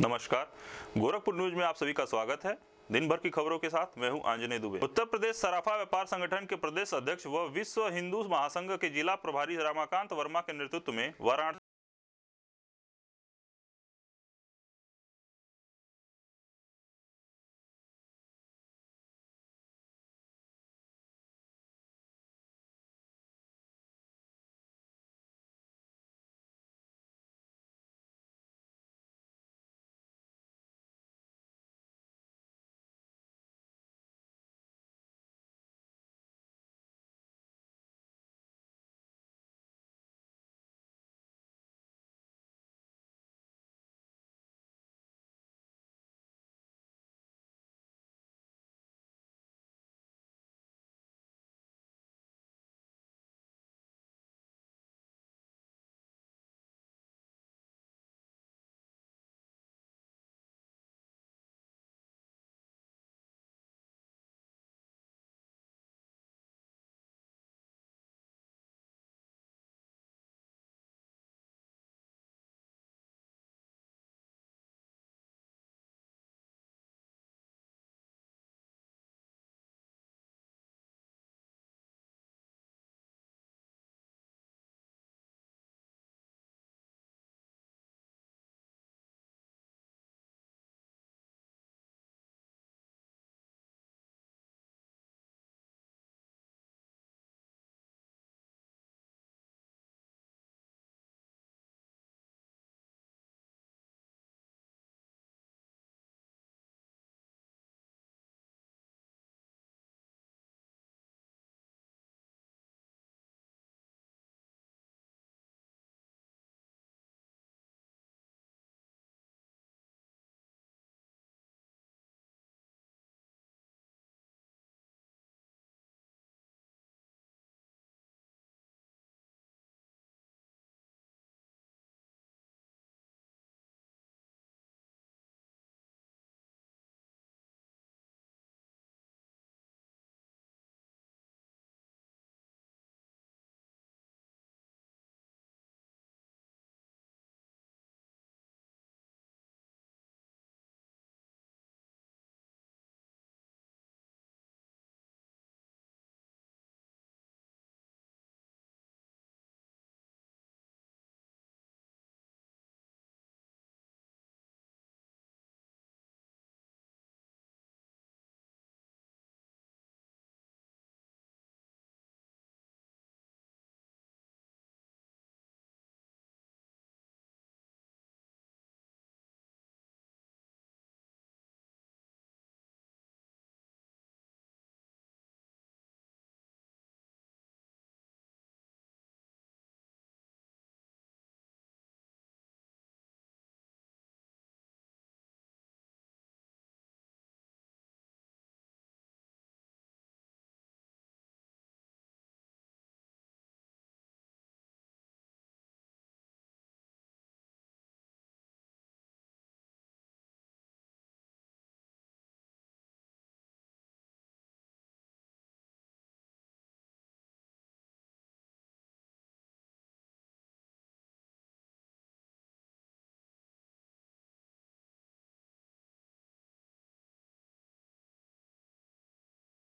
नमस्कार गोरखपुर न्यूज में आप सभी का स्वागत है दिन भर की खबरों के साथ मैं हूं आंजने दुबे उत्तर प्रदेश सराफा व्यापार संगठन के प्रदेश अध्यक्ष व विश्व हिंदू महासंघ के जिला प्रभारी रामाकांत वर्मा के नेतृत्व में वाराणसी